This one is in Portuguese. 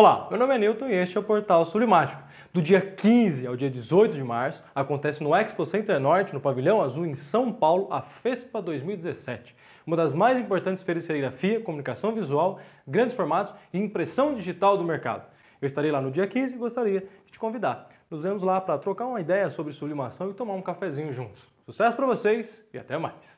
Olá, meu nome é Newton e este é o Portal Sulimático. Do dia 15 ao dia 18 de março, acontece no Expo Center Norte, no Pavilhão Azul, em São Paulo, a FESPA 2017, uma das mais importantes feiras de serigrafia, comunicação visual, grandes formatos e impressão digital do mercado. Eu estarei lá no dia 15 e gostaria de te convidar. Nos vemos lá para trocar uma ideia sobre sublimação e tomar um cafezinho juntos. Sucesso para vocês e até mais!